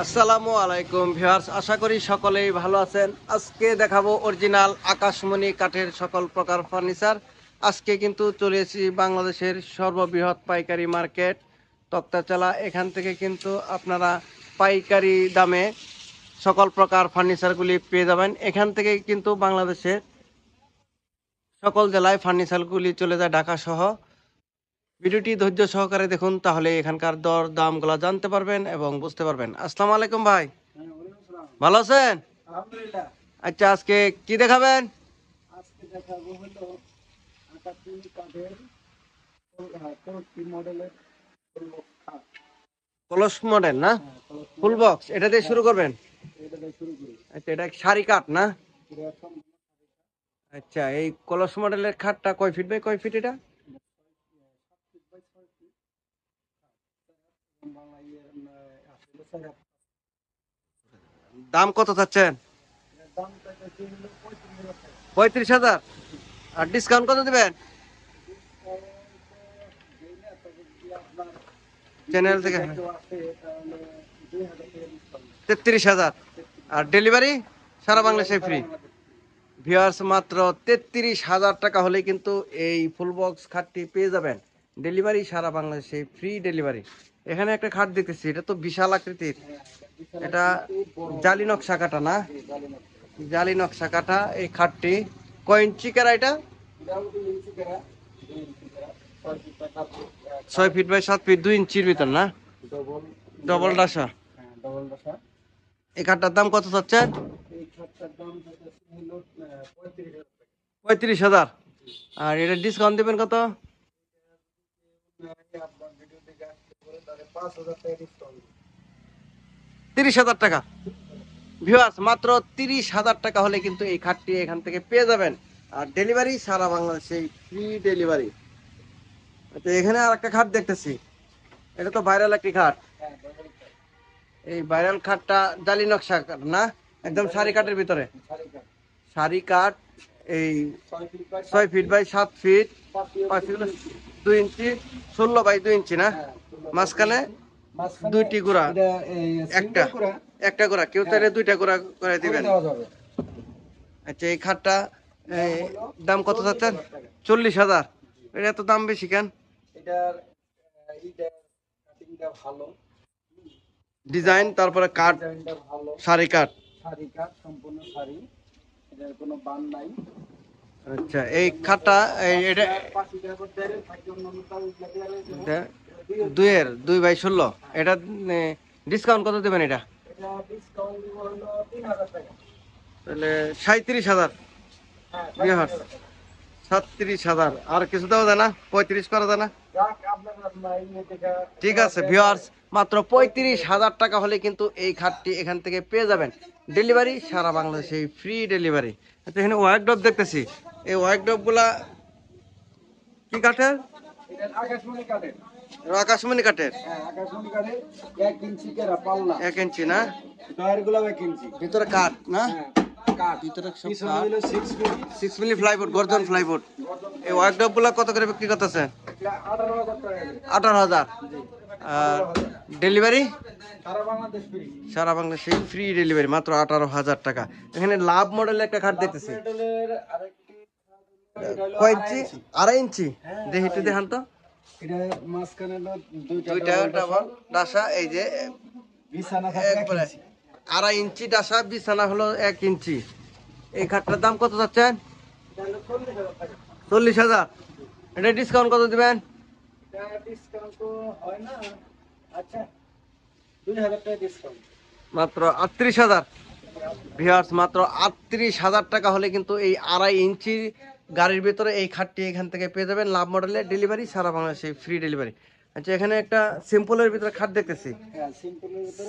আসসালামু আলাইকুম ভিউয়ার্স আশা করি সকলেই ভালো আছেন আজকে দেখাবো অরিজিনাল আকাশমণি কাঠের সকল প্রকার ফার্নিচার আজকে কিন্তু চলে এসেছি বাংলাদেশের সর্ববৃহৎ পাইকারি মার্কেট তক্তাচালা এখান থেকে কিন্তু আপনারা পাইকারি দামে সকল প্রকার ফার্নিচারগুলি পেয়ে যাবেন এখান থেকে কিন্তু বাংলাদেশের সকল জেলায় ফার্নিচারগুলি চলে যায় ঢাকা সহ ভিডিওটি ধৈর্য সহকারে দেখুন তাহলে এখানকার দর দাম গুলা জানতে পারবেন এবং বুঝতে পারবেন আসসালামু আলাইকুম ভাই ভালো আছেন আচ্ছা আজকে কি দেখাবেন কলস মডেল না হ্যাঁ, ফুল বক্স এটা দিয়ে শুরু করবেন আচ্ছা এটা শাড়ি কাট না আচ্ছা এই কলস মডেলের খাটটা কয় ফিট বাই কয় ফিট এটা দাম কত চাচ্ছেন পঁয়ত্রিশ হাজার আর ডিসকাউন্ট কত দেবেন চ্যানেল থেকে হ্যাঁ। তেত্রিশ হাজার আর ডেলিভারি সারা বাংলাদেশে ফ্রি ভিওয়ার্স মাত্র তেত্রিশ হাজার টাকা হলে কিন্তু এই ফুল বক্স খাটটি পেয়ে যাবেন ডেলিভারি সারা বাংলাদেশে ফ্রি ডেলিভারি এখানে একটা খাট দেখতেছি এটা তো বিশাল আকৃতির এটা জালি নকশা কাটা না জালি নকশা কাটা এই খাটটি কয়েন ইঞ্চি এটা ছয় ফিট বাই সাত ফিট দুই ইঞ্চির ভিতর না ডবল ডাসা এই খাটটার দাম কত চাচ্ছে পঁয়ত্রিশ হাজার আর এটা ডিসকাউন্ট দেবেন কত তিরিশ হাজার টাকা ভিউয়ার্স মাত্র তিরিশ হাজার টাকা হলে কিন্তু এই খাটটি এখান থেকে পেয়ে যাবেন আর ডেলিভারি সারা বাংলাদেশে ফ্রি ডেলিভারি তো এখানে আর একটা খাট দেখতেছি এটা তো ভাইরাল একটি খাট এই ভাইরাল খাটটা জালি নকশা না একদম সারি কাঠের ভিতরে সারি কাঠ এই ছয় ফিট বাই সাত ফিট দুই ইঞ্চি ষোলো বাই দুই ইঞ্চি না হ্যাঁ, মাঝখানে দুইটি গোড়া একটা একটা গোড়া কেউ তাহলে হ্যাঁ। দুইটা গোড়া করে দিবেন আচ্ছা এই খাটটা হ্যাঁ, দাম কত চাচ্ছেন চল্লিশ হাজার এটা তো দাম বেশি কেন ডিজাইন তারপরে কাঠ শাড়ি কাঠ শাড়ি কাঠ সম্পূর্ণ শাড়ি এটার কোনো বান নাই আচ্ছা এই খাতা এটা দুয়ের দুই বাই ষোলো এটা ডিসকাউন্ট কত দেবেন এটা তাহলে সাঁত্রিশ হাজার সাতত্রিশ হাজার আর কিছু দেওয়া যায় না পঁয়ত্রিশ করা যায় না ঠিক আছে ভিওয়ার্স মাত্র পঁয়ত্রিশ হাজার টাকা হলে কিন্তু এই খাটটি এখান থেকে পেয়ে যাবেন ডেলিভারি সারা বাংলাদেশে ফ্রি আচ্ছা, ডেলিভারি এখানে ওয়ার্ক ডব দেখতেছি এই ওয়ার্ক ডবগুলা কি কাঠের আকাশমণি কাঠের এক ইঞ্চি না ভিতরে কাঠ না হ্যাঁ। সিক্স মিলি এই ওয়ার্কডপগুলো কত করে বিক্রি করতেছে আঠারো হাজার আর ডেলিভারি সারা বাংলাদেশে ফ্রি ডেলিভারি মাত্র আঠারো হাজার টাকা এখানে লাভ মডেলের একটা খাট দেখতেছে কয় ইঞ্চি আড়াই ইঞ্চি হ্যাঁ, দেখি একটু দেখান তো দুইটা ডাসা এই যে আড়াই ইঞ্চি ডাসা বিছানা হলো এক ইঞ্চি এই খাটটার দাম কত চাচ্ছেন চল্লিশ হাজার এটা ডিসকাউন্ট কত দেবেন আচ্ছা, মাত্র আটত্রিশ হাজার ভিওয়ার্স মাত্র আটত্রিশ হাজার টাকা হলে কিন্তু এই আড়াই ইঞ্চি গাড়ির ভিতরে এই খাটটি এখান থেকে পেয়ে যাবেন লাভ মডেলের ডেলিভারি সারা বাংলাদেশে ফ্রি ডেলিভারি আচ্ছা এখানে একটা সিম্পলের ভিতরে খাট দেখতেছি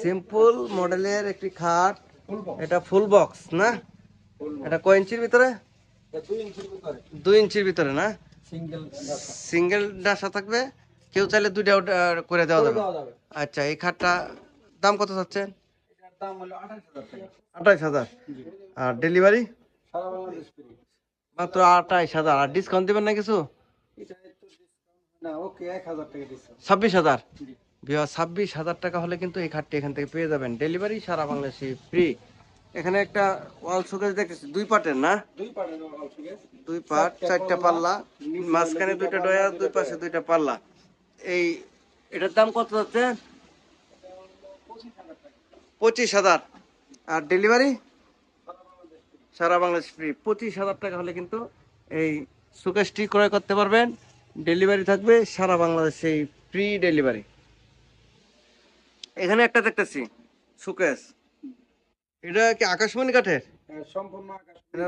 সিম্পল হ্যাঁ, মডেলের একটি খাট এটা ফুল বক্স না এটা কয় ইঞ্চির ভিতরে দুই ইঞ্চির ভিতরে না সিঙ্গেল ডাসা থাকবে কেউ চাইলে দুইটা করে দেওয়া যাবে আচ্ছা এই খাটটা দাম কত চাচ্ছেন আঠাইশ হাজার আর ডেলিভারি মাত্র আঠাইশ হাজার আর ডিসকাউন্ট দেবেন না কিছু ছাব্বিশ হাজার ছাব্বিশ হাজার টাকা হলে কিন্তু এই খাটটি এখান থেকে পেয়ে যাবেন ডেলিভারি সারা বাংলাদেশে ফ্রি এখানে একটা ওয়াল শোকেস দেখতেছি দুই পাটের না দুই পাট চারটা পাল্লা মাঝখানে দুইটা ডয়া দুই পাশে দুইটা পাল্লা এই এটার দাম কত যাচ্ছে পঁচিশ হাজার আর ডেলিভারি সারা বাংলাদেশ ফ্রি পঁচিশ হাজার টাকা হলে কিন্তু এই শোকেসটি ক্রয় করতে পারবেন ডেলিভারি থাকবে সারা বাংলাদেশে ফ্রি ডেলিভারি এখানে একটা দেখতেছি সুকেশ এটা কি আকাশবাণী কাঠের হ্যাঁ, সম্পূর্ণ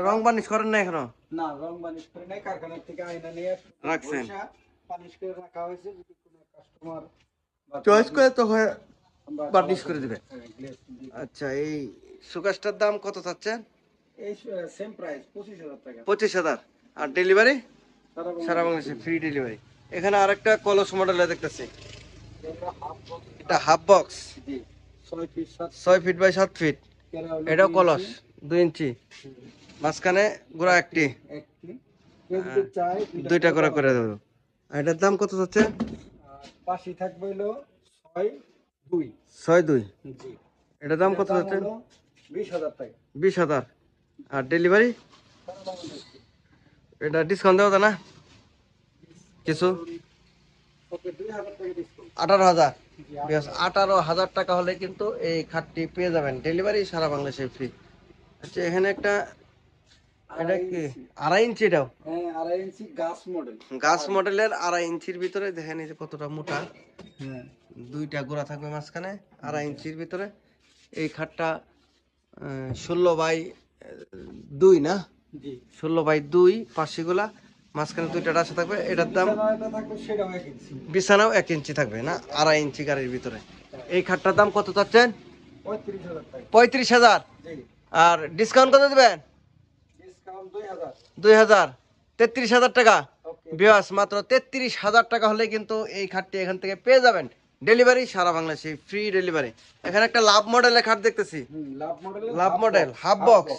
রং বানিশ করেন না এখনো না রং বানিশ করেন না কারখানা থেকে নিয়ে রাখছেন বানিশ করে রাখা হয়েছে যদি কোনো কাস্টমার চয়েস করে তো হয় বার্নিশ করে দিবে হ্যাঁ, আচ্ছা এই সুকাশটার দাম কত চাচ্ছেন এই সেম প্রাইস পঁচিশ হাজার টাকা পঁচিশ হাজার আর ডেলিভারি সারা বাংলাদেশে ফ্রি ডেলিভারি এখানে আরেকটা কলস মডেল দেখতেছি এটা হাফ বক্স ছয় ফিট বাই সাত ফিট এটাও কলস দুই ইঞ্চি মাঝখানে গোড়া একটি হ্যাঁ, দুইটা করে করে দেবো এটার দাম কত যাচ্ছে ছয় দুই ছয় দুই এটার দাম কত যাচ্ছে বিশ হাজার বিশ হাজার আর ডেলিভারি এটা ডিসকাউন্ট দেওয়া না কিছু আঠারো হাজার আঠারো হাজার টাকা হলে কিন্তু এই খাটটি পেয়ে যাবেন ডেলিভারি সারা বাংলাদেশে ফ্রি আচ্ছা এখানে একটা এটা কি আড়াই ইঞ্চি হ্যাঁ, গাছ মডেলের আড়াই ইঞ্চির ভিতরে যে কতটা মোটা হ্যাঁ। দুইটা গোড়া থাকবে মাঝখানে আড়াই ইঞ্চির ভিতরে এই খাটটা ষোলো বাই দুই না ষোলো বাই দুই পাশিগুলা মাঝখানে দুইটা রাশা থাকবে এটার দাম বিছানাও এক ইঞ্চি থাকবে না আড়াই ইঞ্চি গাড়ির ভিতরে এই খাটটার দাম কত চাচ্ছেন পঁয়ত্রিশ হাজার আর ডিসকাউন্ট কত দেবেন দুই হাজার তেত্রিশ হাজার টাকা বিয়াস মাত্র তেত্রিশ হাজার টাকা হলে কিন্তু এই খাটটি এখান থেকে পেয়ে যাবেন ডেলিভারি সারা বাংলাদেশে ফ্রি ডেলিভারি এখানে একটা লাভ মডেলের খাট দেখতেছি love model half box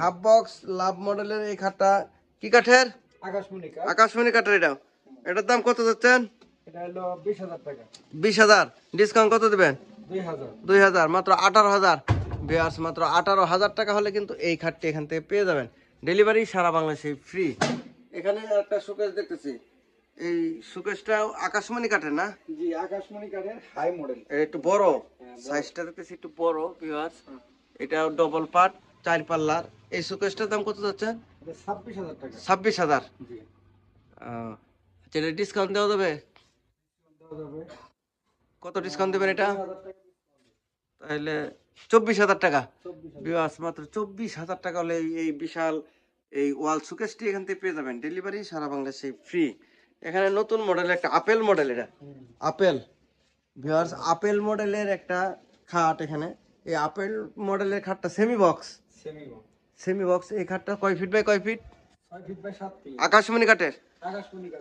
half box love মডেলের এই খাটটা কি কাঠের আকাশমণি কাঠের এটা এটার দাম কত যাচ্ছেন বিশ হাজার ডিসকাউন্ট কত দেবেন দুই হাজার মাত্র আঠারো হাজার বেয়ার্স মাত্র আঠারো হাজার টাকা হলে কিন্তু এই খাটটি এখান থেকে পেয়ে যাবেন ডেলিভারি সারা বাংলাদেশে ফ্রি এখানে একটা শোকেস দেখতেছি এই শোকেসটা আকাশমণি কাঠের না জি আকাশমণি কাঠের হাই মডেল একটু বড় সাইজটা হ্যাঁ, দেখতেছি একটু বড় ভিউয়ার্স এটা ডবল পার্ট চার পাল্লার এই শোকেসটার দাম কত যাচ্ছে ছাব্বিশ হাজার ছাব্বিশ হাজার আচ্ছা এটা ডিসকাউন্ট দেওয়া যাবে কত ডিসকাউন্ট দেবেন এটা তাহলে চব্বিশ হাজার টাকা বিবাস মাত্র চব্বিশ হাজার টাকা হলে এই বিশাল এই ওয়াল শোকেসটি এখান থেকে পেয়ে যাবেন ডেলিভারি সারা বাংলাদেশে ফ্রি এখানে নতুন মডেল একটা আপেল মডেল এটা আপেল ভিওয়ার্স আপেল মডেলের একটা খাট এখানে এই আপেল মডেলের খাটটা semi box semi box semi box এই খাটটা কয় ফিট বাই কয় ফিট আকাশমণি কাঠের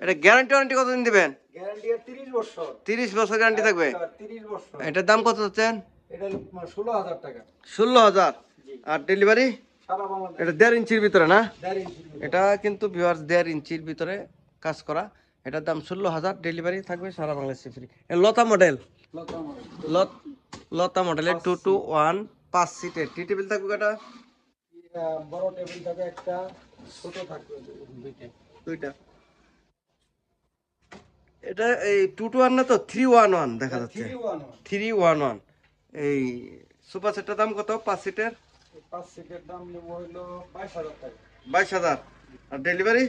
এটা গ্যারান্টি ওয়ারেন্টি কতদিন দিবেন তিরিশ বছর গ্যারান্টি থাকবে আচ্ছা, এটার দাম কত মানে ষোলো হাজার আর ডেলিভারি এটা দেড় ইঞ্চির ভিতরে না এটা কিন্তু দেড় ইঞ্চির ভিতরে কাজ করা এটার দাম ষোলো হাজার ডেলিভারি থাকবে সারা বাংলাদেশে ফ্রি লতা মডেল লতা মডেল টু টু ওয়ান পাঁচ সিটের টি টেবিল থাকবে এটা বড় টেবিল থাকবে একটা ছোট থাকবে দুইটা এটা এই টু টু ওয়ান না তো থ্রি ওয়ান ওয়ান দেখা যাচ্ছে থ্রি ওয়ান ওয়ান এই দাম কত পাঁচ সিটের পাঁচ সিটের দাম নেবো বাইশ হাজার টাকা বাইশ হাজার আর ডেলিভারি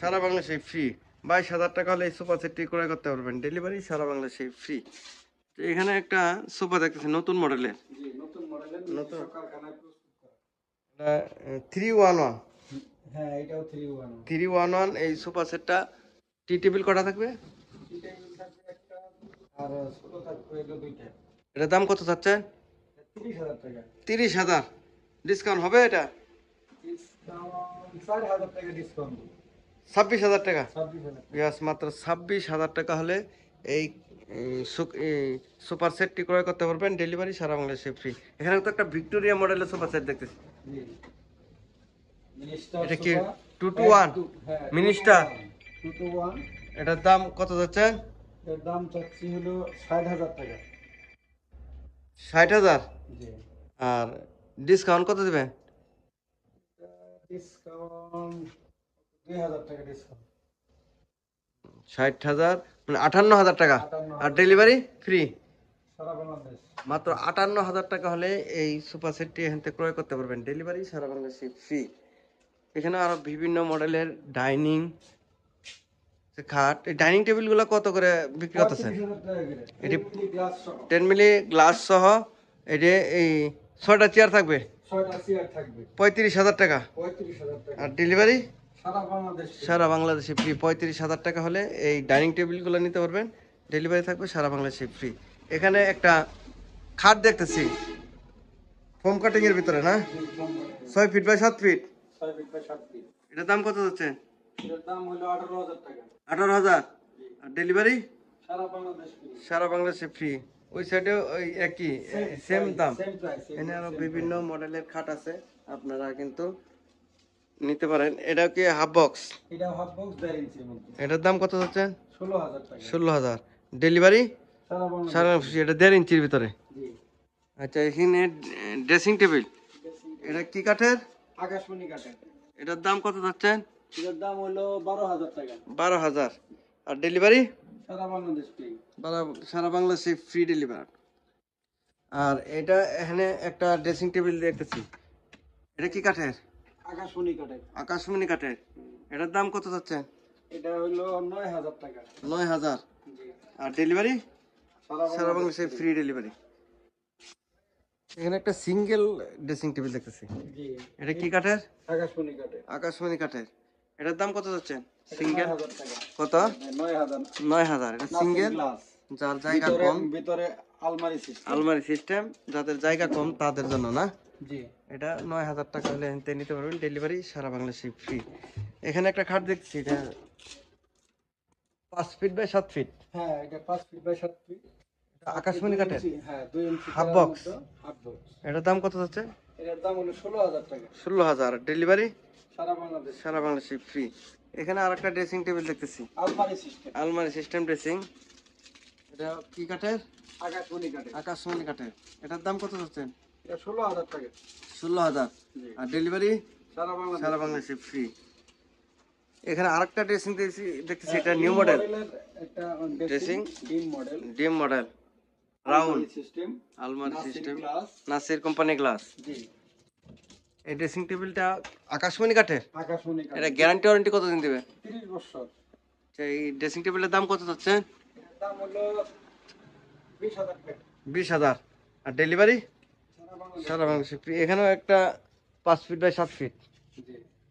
সারা বাংলাদেশে ফ্রি বাইশ হাজার টাকা হলে এই সেটটি ক্রয় করতে পারবেন ডেলিভারি সারা বাংলাদেশে ফ্রি এখানে একটা সোফা দেখতেছি নতুন মডেলের নতুন মডেলের নতুন থ্রি ওয়ান ওয়ান হ্যাঁ থ্রি ওয়ান ওয়ান এই সোফা সেটটা টি টেবিল কটা থাকবে আর এটার দাম কত তিরিশ হাজার ডিসকাউন্ট হবে এটা ছাব্বিশ হাজার টাকা মাত্র ছাব্বিশ হাজার টাকা হলে এই সুপার সেটটি ক্রয় করতে পারবেন ডেলিভারি সারা বাংলাদেশে ফ্রি এখানে তো একটা ভিক্টোরিয়া মডেলের সুপার সেট দেখতেছি এটা কি টু টু ওয়ান মিনিস্টার এটার দাম কত যাচ্ছে ষাট হাজার আর ডিসকাউন্ট কত দেবে ষাট হাজার মানে আটান্ন হাজার টাকা আর ডেলিভারি ফ্রি মাত্র আটান্ন হাজার টাকা হলে এই সুপার সেটটি এখান ক্রয় করতে পারবেন ডেলিভারি সারা বাংলাদেশে ফ্রি এখানে আরও বিভিন্ন মডেলের ডাইনিং খাট এই ডাইনিং টেবিলগুলো কত করে বিক্রি করতেছেন এটি টেন মিলি গ্লাস সহ এটি এই ছয়টা চেয়ার থাকবে পঁয়ত্রিশ হাজার টাকা আর ডেলিভারি সারা বাংলাদেশে ফ্রি পঁয়ত্রিশ হাজার টাকা হলে এই ডাইনিং টেবিলগুলো নিতে পারবেন ডেলিভারি থাকবে সারা বাংলাদেশে ফ্রি এখানে একটা খাট দেখতেছি ফোম কাটিং এর ভিতরে না ছয় ফিট বাই সাত ফিট এটার দাম কত যাচ্ছে আঠারো হাজার আর ডেলিভারি সারা বাংলাদেশে ফ্রি ওই সাইডে ওই একই সেম দাম এখানে আরো বিভিন্ন মডেলের খাট আছে আপনারা কিন্তু নিতে পারেন এটা কি হাফ বক্স এটা হাফ বক্স এটার দাম কত যাচ্ছে ষোলো হাজার ষোলো হাজার ডেলিভারি সারা এটা দেড় ইঞ্চির ভিতরে আচ্ছা এখানে ড্রেসিং টেবিল এটা কি কাঠের আকাশমণি কাঠের এটার দাম কত যাচ্ছেন এটার দাম হলো বারো হাজার টাকা বারো হাজার আর ডেলিভারি সারা বাংলাদেশ সারা বাংলাদেশে ফ্রি ডেলিভার আর এটা এখানে একটা ড্রেসিং টেবিল দেখতেছি এটা কি কাঠের আকাশমণি কাঠের আকাশমণি কাঠের এটার দাম কত যাচ্ছে এটা হলো নয় হাজার টাকা নয় হাজার আর ডেলিভারি সারা বাংলাদেশে ফ্রি ডেলিভারি এখানে একটা সিঙ্গেল ড্রেসিং টেবিল দেখতেছি এটা কি কাঠের আকাশমণি কাঠের আকাশমণি কাঠের এটার দাম কত যাচ্ছেন সিঙ্গেল কত হ্যাঁ, নয় হাজার এটা সিঙ্গেল যার জায়গা কম ভিতরে আলমারি আলমারি সিস্টেম যাদের জায়গা কম তাদের জন্য না জি এটা নয় হাজার টাকা হলে এনতে নিতে পারবেন ডেলিভারি সারা বাংলাদেশে ফ্রি এখানে একটা খাট দেখছি এটা পাঁচ ফিট বাই সাত ফিট হ্যাঁ এটা পাঁচ ফিট বাই সাত ফিট আকাশমণি কাটে হ্যাঁ, হাফ বক্স এটার দাম কত যাচ্ছে ডেলিভারি সারা ফ্রি এখানে আরেকটা ড্রেসিং টেবিল দেখতেছি আলমারি সিস্টেম ড্রেসিং এটা কি কাঠের আকাশমণি কাঠের এটার দাম কত এটা আর ডেলিভারি সারা সারা ফ্রি এখানে আরেকটা ড্রেসিং দেখতেছি হ্যাঁ, এটা নিউ মডেল একটা ড্রেসিং ডিম মডেল ডিম মডেল রাউন্ড সিস্টেম আলমারি সিস্টেম নাসির কোম্পানি গ্লাস এই ড্রেসিং টেবিলটা আকাশমণি কাঠের আকাশমণি কাঠ এটা গ্যারান্টি ওয়ারেন্টি কতদিন দিবে 30 বছর আচ্ছা, এই ড্রেসিং টেবিলের দাম কত যাচ্ছে দাম হলো 20000 টাকা আর ডেলিভারি সারা বাংলাদেশে এখানেও একটা 5 ফিট বাই 7 ফিট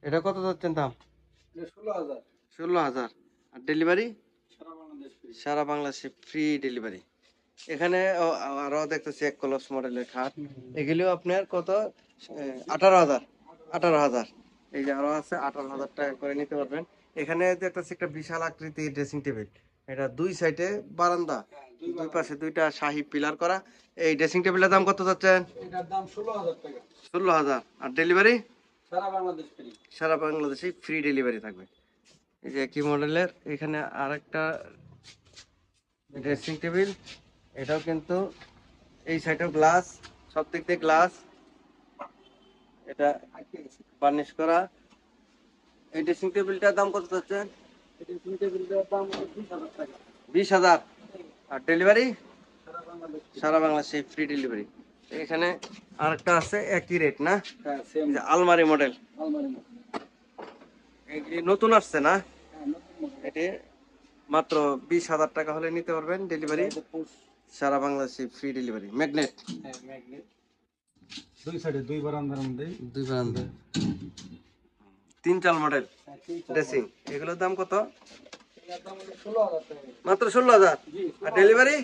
এটা কত যাচ্ছেন দাম 16000 16000 আর ডেলিভারি সারা বাংলাদেশে ফ্রি ডেলিভারি এখানে আরো দেখতেছি এক কলস মডেলের খাট এগুলিও আপনার কত আঠারো হাজার আঠারো হাজার এই যে আরো আছে আঠারো হাজার টাকা করে নিতে পারবেন এখানে দেখতেছি একটা বিশাল আকৃতির ড্রেসিং টেবিল এটা দুই সাইডে বারান্দা দুই পাশে দুইটা শাহি পিলার করা এই ড্রেসিং টেবিলের দাম কত যাচ্ছেন ষোলো হাজার আর ডেলিভারি সারা বাংলাদেশে ফ্রি ডেলিভারি থাকবে এই যে একই মডেলের এখানে আরেকটা ড্রেসিং টেবিল এটাও কিন্তু এই সাইডেও গ্লাস সব দিক দিয়ে গ্লাস এটা বার্নিশ করা এই ড্রেসিং টেবিলটার দাম কত চাচ্ছেন বিশ হাজার আর ডেলিভারি সারা বাংলাদেশে ফ্রি ডেলিভারি এখানে আরেকটা আছে একই রেট না হ্যাঁ, আলমারি মডেল নতুন আসছে না হ্যাঁ, এটি মাত্র বিশ হাজার টাকা হলে নিতে পারবেন ডেলিভারি সারা বাংলাদেশে ফ্রি ডেলিভারি ম্যাগনেট হ্যাঁ ম্যাগনেট দুই সাইডে দুই বারান্দার মধ্যে দুই বারান্দা তিন চাল মডেল হ্যাঁ, ড্রেসিং এগুলোর দাম কত মাত্র ষোলো হাজার আর ডেলিভারি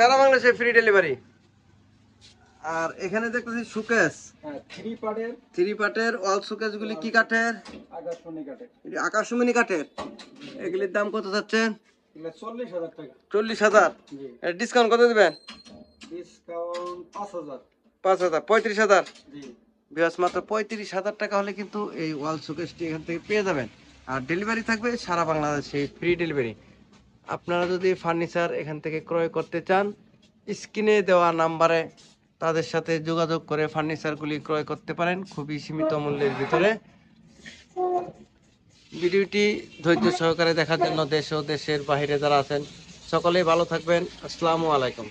সারা বাংলাদেশে ফ্রি ডেলিভারি আর এখানে দেখতেছি সুকেশ থ্রি হ্যাঁ, পাটের থ্রি পাটের অল সুকেশ গুলি কি কাঠের আকাশমণি কাঠের আকাশমণি কাঠের এগুলির দাম কত চাচ্ছেন চল্লিশ হাজার ডিসকাউন্ট কত দিবেন পাঁচ হাজার পঁয়ত্রিশ হাজার বিয়াস মাত্র পঁয়ত্রিশ হাজার টাকা হলে কিন্তু এই ওয়াল শোকেসটি এখান থেকে পেয়ে যাবেন আর ডেলিভারি থাকবে সারা বাংলাদেশে ফ্রি ডেলিভারি আপনারা যদি ফার্নিচার এখান থেকে ক্রয় করতে চান স্ক্রিনে দেওয়া নাম্বারে তাদের সাথে যোগাযোগ করে ফার্নিচারগুলি ক্রয় করতে পারেন খুবই সীমিত মূল্যের ভিতরে ভিডিওটি ধৈর্য সহকারে দেখার জন্য দেশ ও দেশের বাহিরে যারা আছেন সকলেই ভালো থাকবেন আসসালামু আলাইকুম